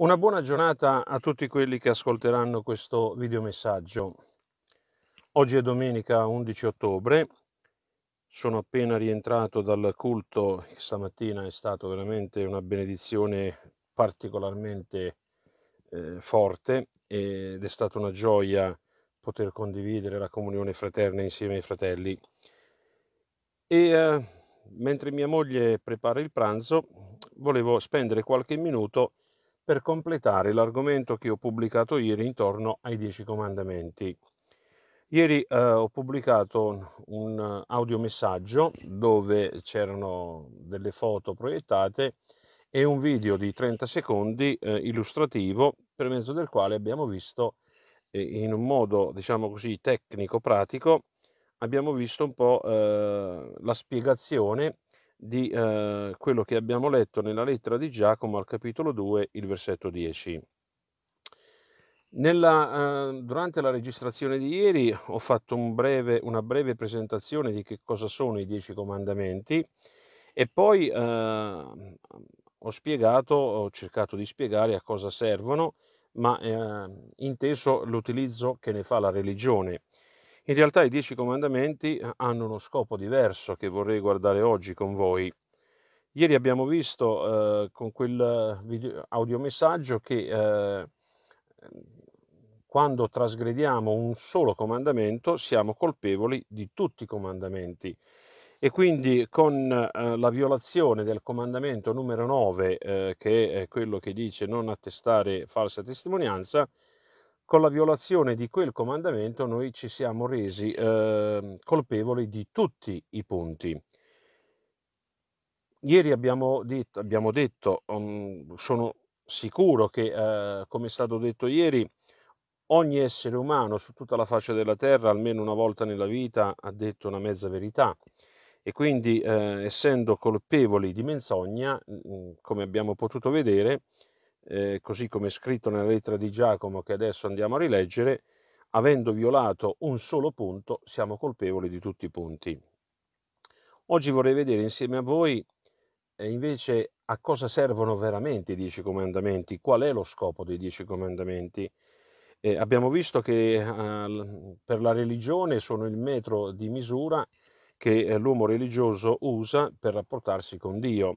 Una buona giornata a tutti quelli che ascolteranno questo videomessaggio. Oggi è domenica 11 ottobre, sono appena rientrato dal culto, stamattina è stata veramente una benedizione particolarmente eh, forte ed è stata una gioia poter condividere la comunione fraterna insieme ai fratelli. E eh, mentre mia moglie prepara il pranzo, volevo spendere qualche minuto per completare l'argomento che ho pubblicato ieri intorno ai Dieci Comandamenti. Ieri eh, ho pubblicato un audiomessaggio dove c'erano delle foto proiettate e un video di 30 secondi eh, illustrativo per mezzo del quale abbiamo visto eh, in un modo diciamo così tecnico pratico abbiamo visto un po' eh, la spiegazione di eh, quello che abbiamo letto nella lettera di Giacomo al capitolo 2, il versetto 10. Nella, eh, durante la registrazione di ieri ho fatto un breve, una breve presentazione di che cosa sono i dieci comandamenti e poi eh, ho spiegato, ho cercato di spiegare a cosa servono, ma eh, inteso l'utilizzo che ne fa la religione. In realtà i dieci comandamenti eh, hanno uno scopo diverso che vorrei guardare oggi con voi. Ieri abbiamo visto eh, con quel eh, video, audiomessaggio che eh, quando trasgrediamo un solo comandamento siamo colpevoli di tutti i comandamenti e quindi con eh, la violazione del comandamento numero 9 eh, che è quello che dice non attestare falsa testimonianza con la violazione di quel comandamento noi ci siamo resi eh, colpevoli di tutti i punti. Ieri abbiamo, dit, abbiamo detto, um, sono sicuro che, eh, come è stato detto ieri, ogni essere umano su tutta la faccia della terra, almeno una volta nella vita, ha detto una mezza verità e quindi, eh, essendo colpevoli di menzogna, mh, mm, come abbiamo potuto vedere, eh, così come è scritto nella lettera di Giacomo che adesso andiamo a rileggere, avendo violato un solo punto, siamo colpevoli di tutti i punti. Oggi vorrei vedere insieme a voi eh, invece a cosa servono veramente i dieci comandamenti, qual è lo scopo dei dieci comandamenti. Eh, abbiamo visto che eh, per la religione sono il metro di misura che eh, l'uomo religioso usa per rapportarsi con Dio.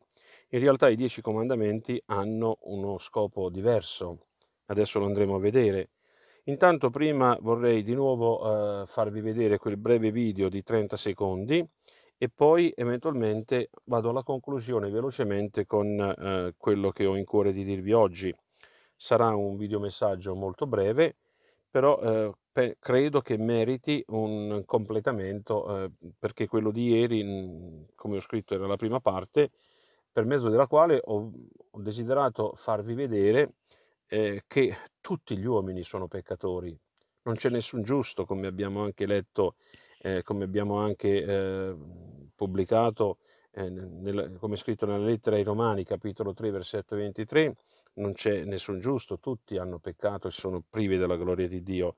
In realtà i dieci comandamenti hanno uno scopo diverso, adesso lo andremo a vedere. Intanto prima vorrei di nuovo eh, farvi vedere quel breve video di 30 secondi e poi eventualmente vado alla conclusione velocemente con eh, quello che ho in cuore di dirvi oggi. Sarà un videomessaggio molto breve, però eh, pe- credo che meriti un completamento eh, perché quello di ieri, mm, come ho scritto, era la prima parte per mezzo della quale ho, ho desiderato farvi vedere eh, che tutti gli uomini sono peccatori, non c'è nessun giusto, come abbiamo anche letto, eh, come abbiamo anche eh, pubblicato, eh, nel, come scritto nella lettera ai Romani, capitolo 3, versetto 23, non c'è nessun giusto, tutti hanno peccato e sono privi della gloria di Dio.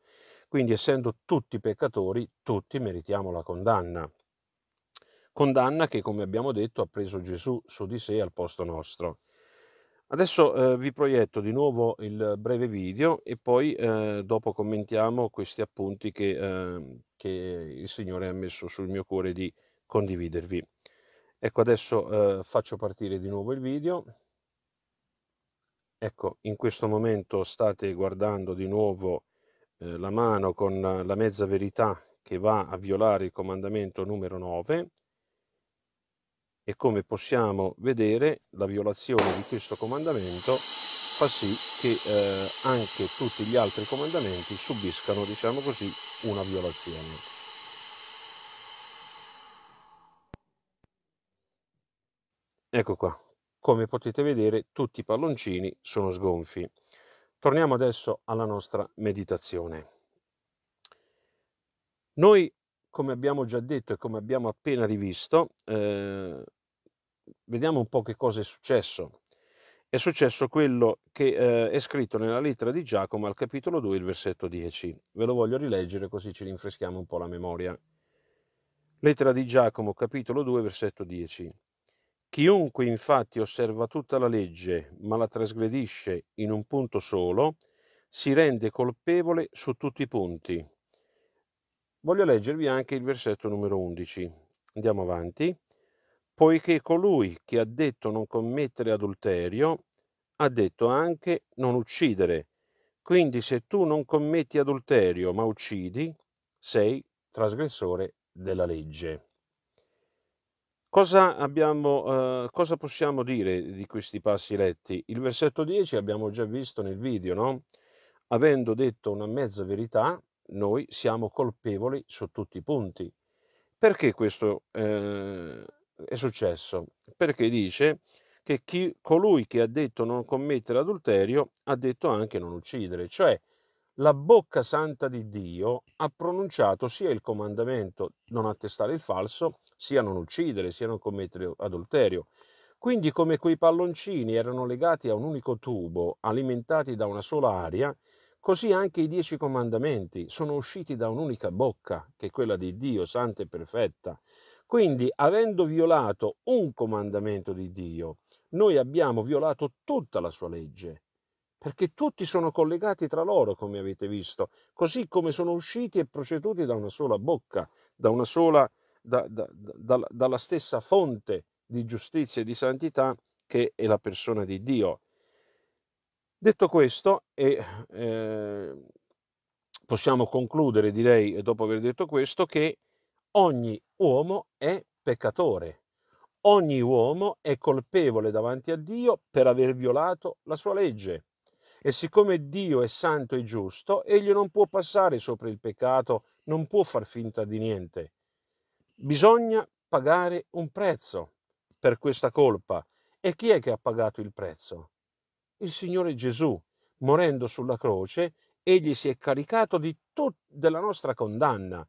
Quindi essendo tutti peccatori, tutti meritiamo la condanna condanna che, come abbiamo detto, ha preso Gesù su di sé al posto nostro. Adesso eh, vi proietto di nuovo il breve video e poi eh, dopo commentiamo questi appunti che, eh, che, il Signore ha messo sul mio cuore di condividervi. Ecco, adesso eh, faccio partire di nuovo il video. Ecco, in questo momento state guardando di nuovo eh, la mano con la mezza verità che va a violare il comandamento numero 9 e come possiamo vedere la violazione di questo comandamento fa sì che eh, anche tutti gli altri comandamenti subiscano, diciamo così, una violazione. Ecco qua, come potete vedere tutti i palloncini sono sgonfi. Torniamo adesso alla nostra meditazione. Noi, come abbiamo già detto e come abbiamo appena rivisto, eh, vediamo un po' che cosa è successo. È successo quello che eh, è scritto nella lettera di Giacomo al capitolo 2, il versetto 10. Ve lo voglio rileggere così ci rinfreschiamo un po' la memoria. Lettera di Giacomo, capitolo 2, versetto 10. Chiunque infatti osserva tutta la legge, ma la trasgredisce in un punto solo, si rende colpevole su tutti i punti. Voglio leggervi anche il versetto numero 11. Andiamo avanti poiché colui che ha detto non commettere adulterio ha detto anche non uccidere. Quindi se tu non commetti adulterio ma uccidi, sei trasgressore della legge. Cosa, abbiamo, eh, cosa possiamo dire di questi passi letti? Il versetto 10 abbiamo già visto nel video, no? Avendo detto una mezza verità, noi siamo colpevoli su tutti i punti. Perché questo eh, è successo? Perché dice che chi, colui che ha detto non commettere adulterio ha detto anche non uccidere, cioè la bocca santa di Dio ha pronunciato sia il comandamento non attestare il falso, sia non uccidere, sia non commettere adulterio. Quindi come quei palloncini erano legati a un unico tubo, alimentati da una sola aria, così anche i dieci comandamenti sono usciti da un'unica bocca, che è quella di Dio, santa e perfetta. Quindi, avendo violato un comandamento di Dio, noi abbiamo violato tutta la sua legge, perché tutti sono collegati tra loro, come avete visto, così come sono usciti e proceduti da una sola bocca, da una sola, da, da, da, dalla stessa fonte di giustizia e di santità che è la persona di Dio. Detto questo, e, eh, possiamo concludere, direi, dopo aver detto questo, che ogni uomo è peccatore, ogni uomo è colpevole davanti a Dio per aver violato la sua legge. E siccome Dio è santo e giusto, egli non può passare sopra il peccato, non può far finta di niente. Bisogna pagare un prezzo per questa colpa. E chi è che ha pagato il prezzo? Il Signore Gesù, morendo sulla croce, egli si è caricato tut- della nostra condanna,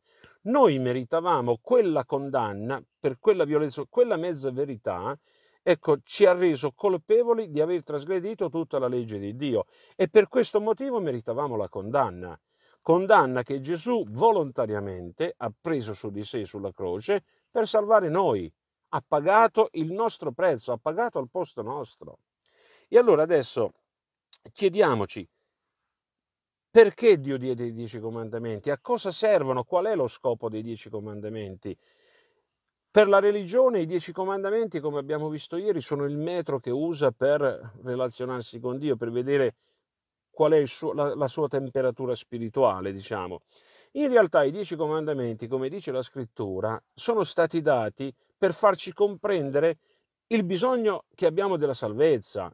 noi meritavamo quella condanna per quella violenza, quella mezza verità, ecco, ci ha reso colpevoli di aver trasgredito tutta la legge di Dio e per questo motivo meritavamo la condanna. Condanna che Gesù volontariamente ha preso su di sé sulla croce per salvare noi. Ha pagato il nostro prezzo, ha pagato al posto nostro. E allora adesso chiediamoci perché Dio diede i dieci comandamenti? A cosa servono? Qual è lo scopo dei dieci comandamenti? Per la religione i dieci comandamenti, come abbiamo visto ieri, sono il metro che usa per relazionarsi con Dio, per vedere qual è suo, la, la sua temperatura spirituale, diciamo. In realtà i dieci comandamenti, come dice la scrittura, sono stati dati per farci comprendere il bisogno che abbiamo della salvezza,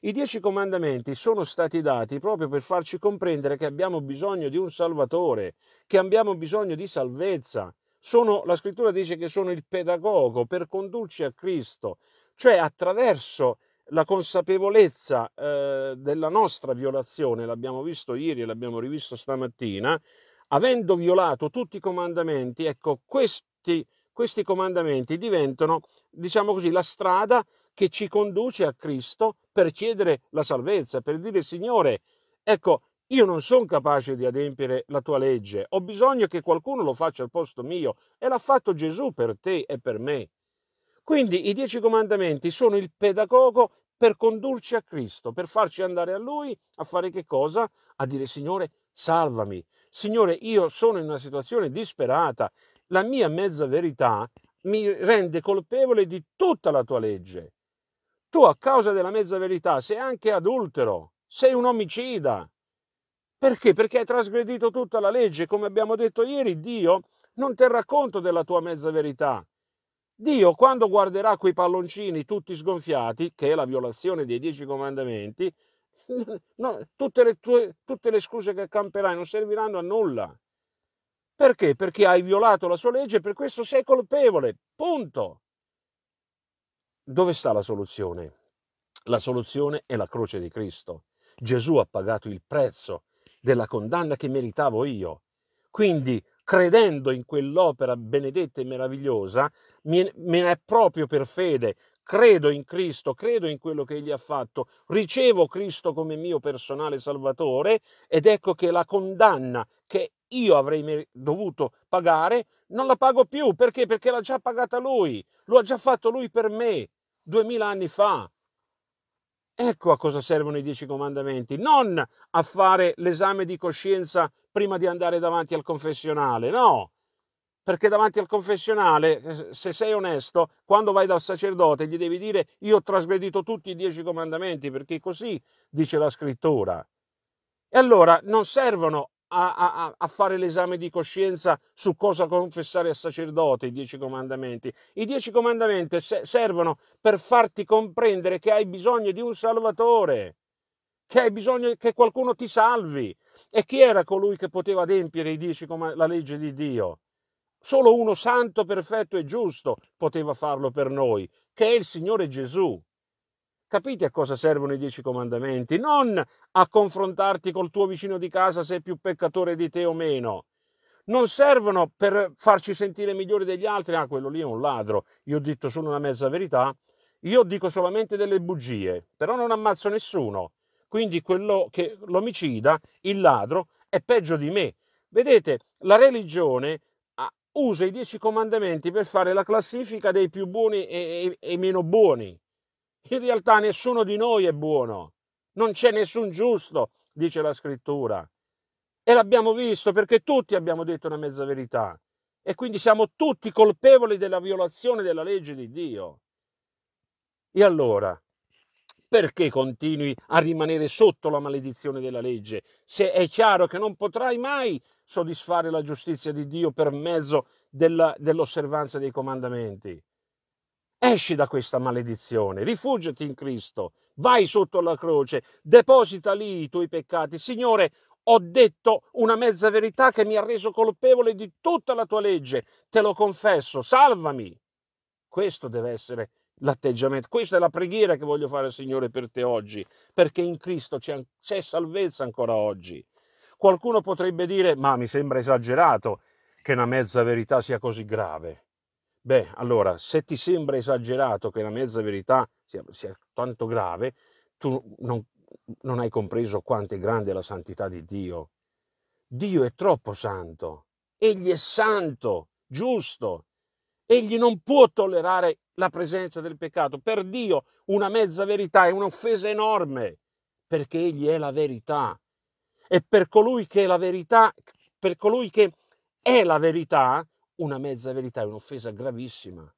i dieci comandamenti sono stati dati proprio per farci comprendere che abbiamo bisogno di un salvatore, che abbiamo bisogno di salvezza. Sono, la scrittura dice che sono il pedagogo per condurci a Cristo, cioè attraverso la consapevolezza eh, della nostra violazione, l'abbiamo visto ieri e l'abbiamo rivisto stamattina, avendo violato tutti i comandamenti, ecco, questi, questi comandamenti diventano, diciamo così, la strada che ci conduce a Cristo per chiedere la salvezza, per dire Signore, ecco, io non sono capace di adempiere la tua legge, ho bisogno che qualcuno lo faccia al posto mio e l'ha fatto Gesù per te e per me. Quindi i dieci comandamenti sono il pedagogo per condurci a Cristo, per farci andare a Lui a fare che cosa? A dire Signore, salvami. Signore, io sono in una situazione disperata, la mia mezza verità mi rende colpevole di tutta la tua legge tu a causa della mezza verità sei anche adultero, sei un omicida. Perché? Perché hai trasgredito tutta la legge. Come abbiamo detto ieri, Dio non terrà conto della tua mezza verità. Dio, quando guarderà quei palloncini tutti sgonfiati, che è la violazione dei dieci comandamenti, no, tutte, le tue, tutte le scuse che camperai non serviranno a nulla. Perché? Perché hai violato la sua legge e per questo sei colpevole. Punto dove sta la soluzione? La soluzione è la croce di Cristo. Gesù ha pagato il prezzo della condanna che meritavo io. Quindi, credendo in quell'opera benedetta e meravigliosa, me ne è proprio per fede. Credo in Cristo, credo in quello che Egli ha fatto, ricevo Cristo come mio personale Salvatore ed ecco che la condanna che io avrei dovuto pagare non la pago più. Perché? Perché l'ha già pagata Lui, lo ha già fatto Lui per me duemila anni fa. Ecco a cosa servono i dieci comandamenti, non a fare l'esame di coscienza prima di andare davanti al confessionale, no, perché davanti al confessionale, eh, se sei onesto, quando vai dal sacerdote gli devi dire io ho trasgredito tutti i dieci comandamenti, perché così dice la scrittura. E allora non servono a, a, a, fare l'esame di coscienza su cosa confessare al sacerdote i dieci comandamenti. I dieci comandamenti se- servono per farti comprendere che hai bisogno di un salvatore, che hai bisogno che qualcuno ti salvi. E chi era colui che poteva adempiere i com- la legge di Dio? Solo uno santo, perfetto e giusto poteva farlo per noi, che è il Signore Gesù. Capite a cosa servono i dieci comandamenti? Non a confrontarti col tuo vicino di casa se è più peccatore di te o meno. Non servono per farci sentire migliori degli altri. Ah, quello lì è un ladro. Io ho detto solo una mezza verità. Io dico solamente delle bugie, però non ammazzo nessuno. Quindi quello che l'omicida, il ladro, è peggio di me. Vedete, la religione ah, usa i dieci comandamenti per fare la classifica dei più buoni e, e, e meno buoni. In realtà nessuno di noi è buono, non c'è nessun giusto, dice la scrittura. E l'abbiamo visto perché tutti abbiamo detto una mezza verità e quindi siamo tutti colpevoli della violazione della legge di Dio. E allora, perché continui a rimanere sotto la maledizione della legge, se è chiaro che non potrai mai soddisfare la giustizia di Dio per mezzo della, dell'osservanza dei comandamenti? Esci da questa maledizione, rifugiati in Cristo, vai sotto la croce, deposita lì i tuoi peccati. Signore, ho detto una mezza verità che mi ha reso colpevole di tutta la tua legge, te lo confesso, salvami. Questo deve essere l'atteggiamento, questa è la preghiera che voglio fare Signore per te oggi, perché in Cristo c'è, c'è salvezza ancora oggi. Qualcuno potrebbe dire, ma mi sembra esagerato che una mezza verità sia così grave. Beh, allora, se ti sembra esagerato che la mezza verità sia, sia tanto grave, tu non, non hai compreso quanto è grande la santità di Dio. Dio è troppo santo. Egli è santo, giusto. Egli non può tollerare la presenza del peccato. Per Dio una mezza verità è un'offesa enorme, perché Egli è la verità. E per colui che è la verità, per colui che è la verità, una mezza verità è un'offesa gravissima.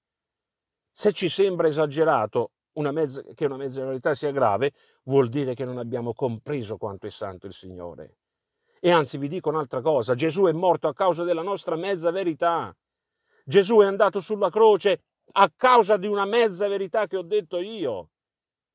Se ci sembra esagerato una mezza, che una mezza verità sia grave, vuol dire che non abbiamo compreso quanto è santo il Signore. E anzi vi dico un'altra cosa, Gesù è morto a causa della nostra mezza verità. Gesù è andato sulla croce a causa di una mezza verità che ho detto io,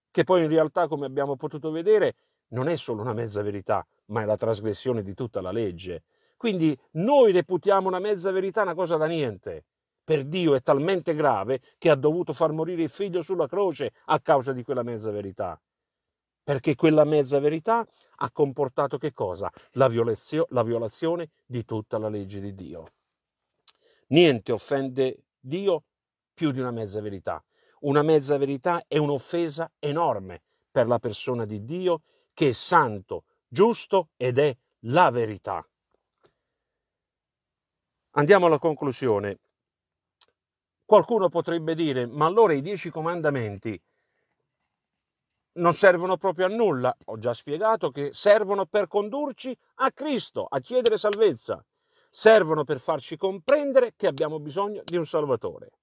che poi in realtà, come abbiamo potuto vedere, non è solo una mezza verità, ma è la trasgressione di tutta la legge. Quindi noi reputiamo una mezza verità una cosa da niente. Per Dio è talmente grave che ha dovuto far morire il figlio sulla croce a causa di quella mezza verità. Perché quella mezza verità ha comportato che cosa? La, violazio- la violazione di tutta la legge di Dio. Niente offende Dio più di una mezza verità. Una mezza verità è un'offesa enorme per la persona di Dio che è santo, giusto ed è la verità. Andiamo alla conclusione. Qualcuno potrebbe dire, ma allora i dieci comandamenti non servono proprio a nulla. Ho già spiegato che servono per condurci a Cristo, a chiedere salvezza. Servono per farci comprendere che abbiamo bisogno di un Salvatore.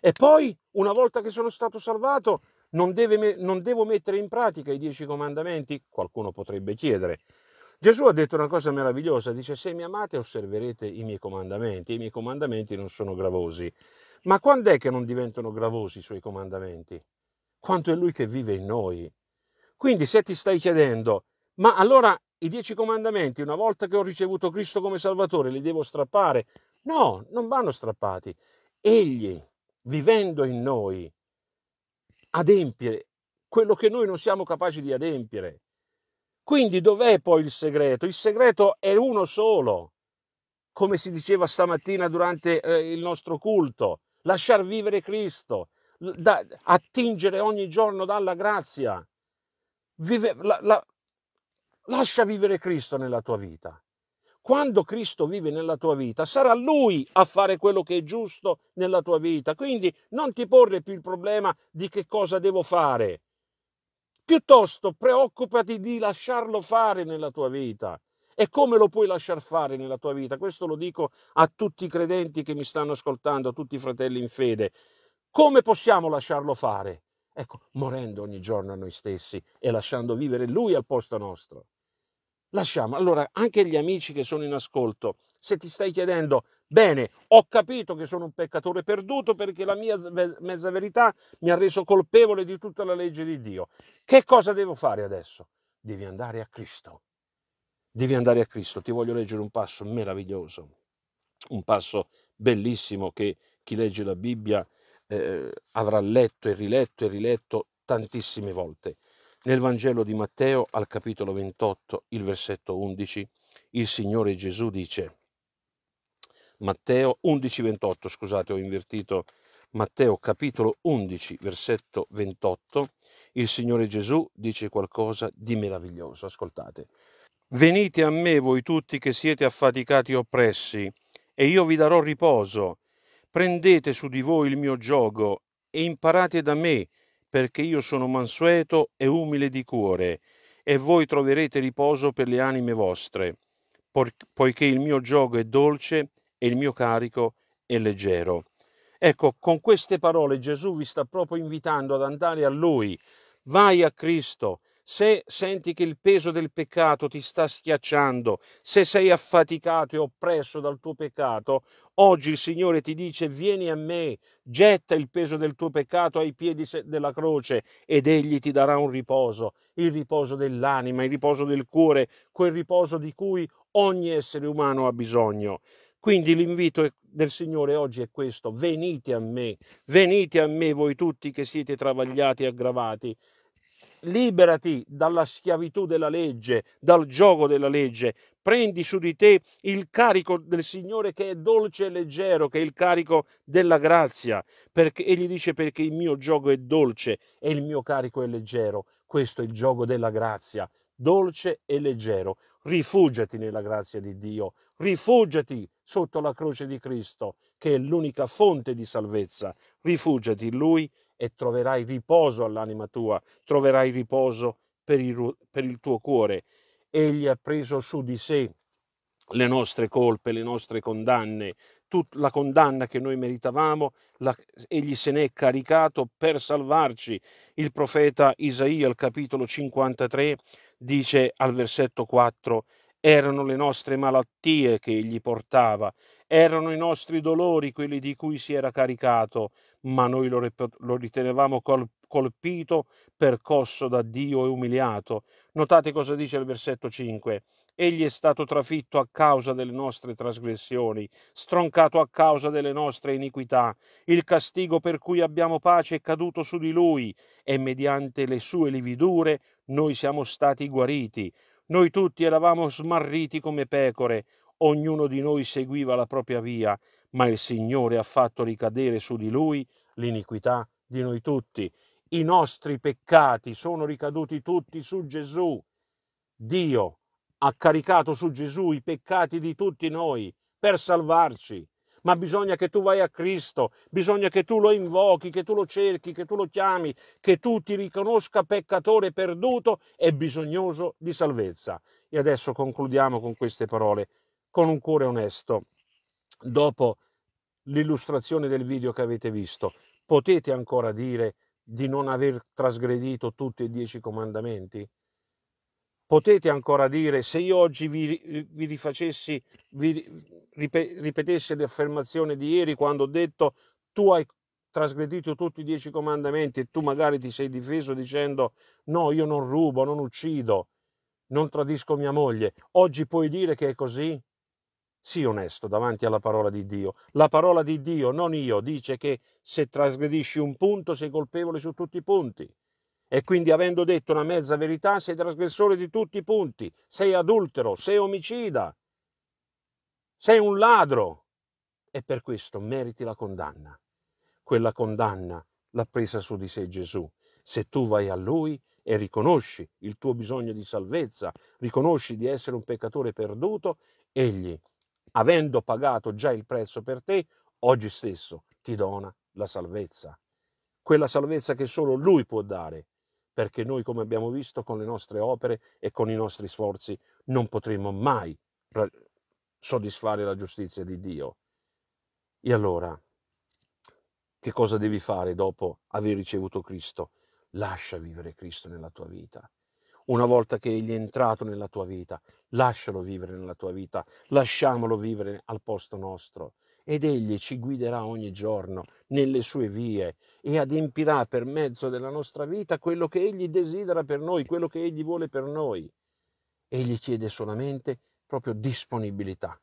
E poi, una volta che sono stato salvato, non, deve, non devo mettere in pratica i dieci comandamenti? Qualcuno potrebbe chiedere. Gesù ha detto una cosa meravigliosa, dice se mi amate osserverete i miei comandamenti, i miei comandamenti non sono gravosi. Ma quando è che non diventano gravosi i suoi comandamenti? Quanto è lui che vive in noi. Quindi se ti stai chiedendo, ma allora i dieci comandamenti, una volta che ho ricevuto Cristo come Salvatore, li devo strappare? No, non vanno strappati. Egli, vivendo in noi, adempie quello che noi non siamo capaci di adempiere. Quindi dov'è poi il segreto? Il segreto è uno solo, come si diceva stamattina durante eh, il nostro culto, lasciar vivere Cristo, da, attingere ogni giorno dalla grazia. Vive, la, la, lascia vivere Cristo nella tua vita. Quando Cristo vive nella tua vita, sarà Lui a fare quello che è giusto nella tua vita. Quindi non ti porre più il problema di che cosa devo fare, Piuttosto preoccupati di lasciarlo fare nella tua vita. E come lo puoi lasciar fare nella tua vita? Questo lo dico a tutti i credenti che mi stanno ascoltando, a tutti i fratelli in fede. Come possiamo lasciarlo fare? Ecco, morendo ogni giorno a noi stessi e lasciando vivere Lui al posto nostro lasciamo. Allora, anche gli amici che sono in ascolto, se ti stai chiedendo, bene, ho capito che sono un peccatore perduto perché la mia mezza verità mi ha reso colpevole di tutta la legge di Dio, che cosa devo fare adesso? Devi andare a Cristo. Devi andare a Cristo. Ti voglio leggere un passo meraviglioso, un passo bellissimo che chi legge la Bibbia eh, avrà letto e riletto e riletto tantissime volte. Nel Vangelo di Matteo, al capitolo 28, il versetto 11, il Signore Gesù dice, Matteo 11, 28, scusate, ho invertito Matteo capitolo 11, versetto 28, il Signore Gesù dice qualcosa di meraviglioso. Ascoltate. Venite a me voi tutti che siete affaticati e oppressi, e io vi darò riposo. Prendete su di voi il mio gioco e imparate da me, perché io sono mansueto e umile di cuore, e voi troverete riposo per le anime vostre, poiché il mio gioco è dolce e il mio carico è leggero. Ecco, con queste parole Gesù vi sta proprio invitando ad andare a Lui. Vai a Cristo, se senti che il peso del peccato ti sta schiacciando, se sei affaticato e oppresso dal tuo peccato, oggi il Signore ti dice vieni a me, getta il peso del tuo peccato ai piedi della croce ed egli ti darà un riposo, il riposo dell'anima, il riposo del cuore, quel riposo di cui ogni essere umano ha bisogno. Quindi l'invito del Signore oggi è questo, venite a me, venite a me voi tutti che siete travagliati e aggravati, liberati dalla schiavitù della legge, dal gioco della legge, prendi su di te il carico del Signore che è dolce e leggero, che è il carico della grazia, perché egli dice perché il mio gioco è dolce e il mio carico è leggero, questo è il gioco della grazia, dolce e leggero. Rifugiati nella grazia di Dio, rifugiati sotto la croce di Cristo, che è l'unica fonte di salvezza, rifugiati in Lui e troverai riposo all'anima tua, troverai riposo per il, per il tuo cuore. Egli ha preso su di sé le nostre colpe, le nostre condanne, tutta la condanna che noi meritavamo, la- egli se n'è caricato per salvarci. Il profeta Isaia al capitolo 53 dice al versetto 4, erano le nostre malattie che egli portava, erano i nostri dolori quelli di cui si era caricato, ma noi lo, lo ritenevamo col colpito, percosso da Dio e umiliato. Notate cosa dice il versetto 5. Egli è stato trafitto a causa delle nostre trasgressioni, stroncato a causa delle nostre iniquità. Il castigo per cui abbiamo pace è caduto su di lui e mediante le sue lividure noi siamo stati guariti. Noi tutti eravamo smarriti come pecore, ognuno di noi seguiva la propria via, ma il Signore ha fatto ricadere su di lui l'iniquità di noi tutti. I nostri peccati sono ricaduti tutti su Gesù. Dio ha caricato su Gesù i peccati di tutti noi per salvarci ma bisogna che tu vai a Cristo, bisogna che tu lo invochi, che tu lo cerchi, che tu lo chiami, che tu ti riconosca peccatore perduto e bisognoso di salvezza. E adesso concludiamo con queste parole, con un cuore onesto. Dopo l'illustrazione del video che avete visto, potete ancora dire di non aver trasgredito tutti e dieci comandamenti? potete ancora dire se io oggi vi, eh, vi rifacessi, vi ripetessi l'affermazione di ieri quando ho detto tu hai trasgredito tutti i dieci comandamenti e tu magari ti sei difeso dicendo no, io non rubo, non uccido, non tradisco mia moglie. Oggi puoi dire che è così? Sii onesto davanti alla parola di Dio. La parola di Dio, non io, dice che se trasgredisci un punto sei colpevole su tutti i punti. E quindi avendo detto una mezza verità sei trasgressore di tutti i punti, sei adultero, sei omicida, sei un ladro. E per questo meriti la condanna. Quella condanna l'ha presa su di sé Gesù. Se tu vai a lui e riconosci il tuo bisogno di salvezza, riconosci di essere un peccatore perduto, egli, avendo pagato già il prezzo per te, oggi stesso ti dona la salvezza. Quella salvezza che solo lui può dare perché noi, come abbiamo visto, con le nostre opere e con i nostri sforzi non potremo mai soddisfare la giustizia di Dio. E allora, che cosa devi fare dopo aver ricevuto Cristo? Lascia vivere Cristo nella tua vita. Una volta che Egli è entrato nella tua vita, lascialo vivere nella tua vita, lasciamolo vivere al posto nostro ed egli ci guiderà ogni giorno nelle sue vie e adempirà per mezzo della nostra vita quello che egli desidera per noi, quello che egli vuole per noi. Egli chiede solamente proprio disponibilità.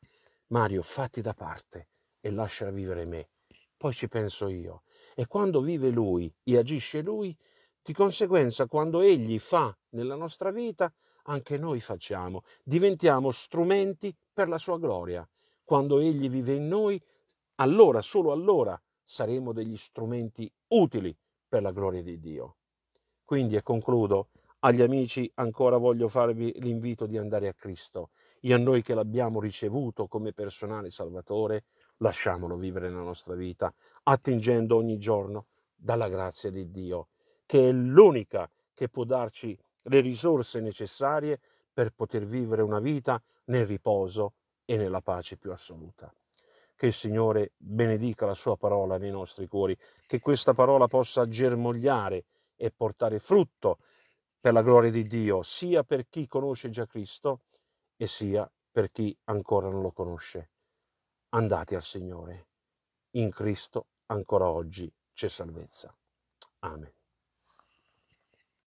Mario, fatti da parte e lascia vivere me. Poi ci penso io. E quando vive lui e agisce lui, di conseguenza quando egli fa nella nostra vita, anche noi facciamo, diventiamo strumenti per la sua gloria quando Egli vive in noi, allora, solo allora, saremo degli strumenti utili per la gloria di Dio. Quindi, e concludo, agli amici ancora voglio farvi l'invito di andare a Cristo e a noi che l'abbiamo ricevuto come personale Salvatore, lasciamolo vivere nella nostra vita, attingendo ogni giorno dalla grazia di Dio, che è l'unica che può darci le risorse necessarie per poter vivere una vita nel riposo e nella pace più assoluta. Che il Signore benedica la sua parola nei nostri cuori, che questa parola possa germogliare e portare frutto per la gloria di Dio, sia per chi conosce già Cristo e sia per chi ancora non lo conosce. Andate al Signore. In Cristo ancora oggi c'è salvezza. Amen.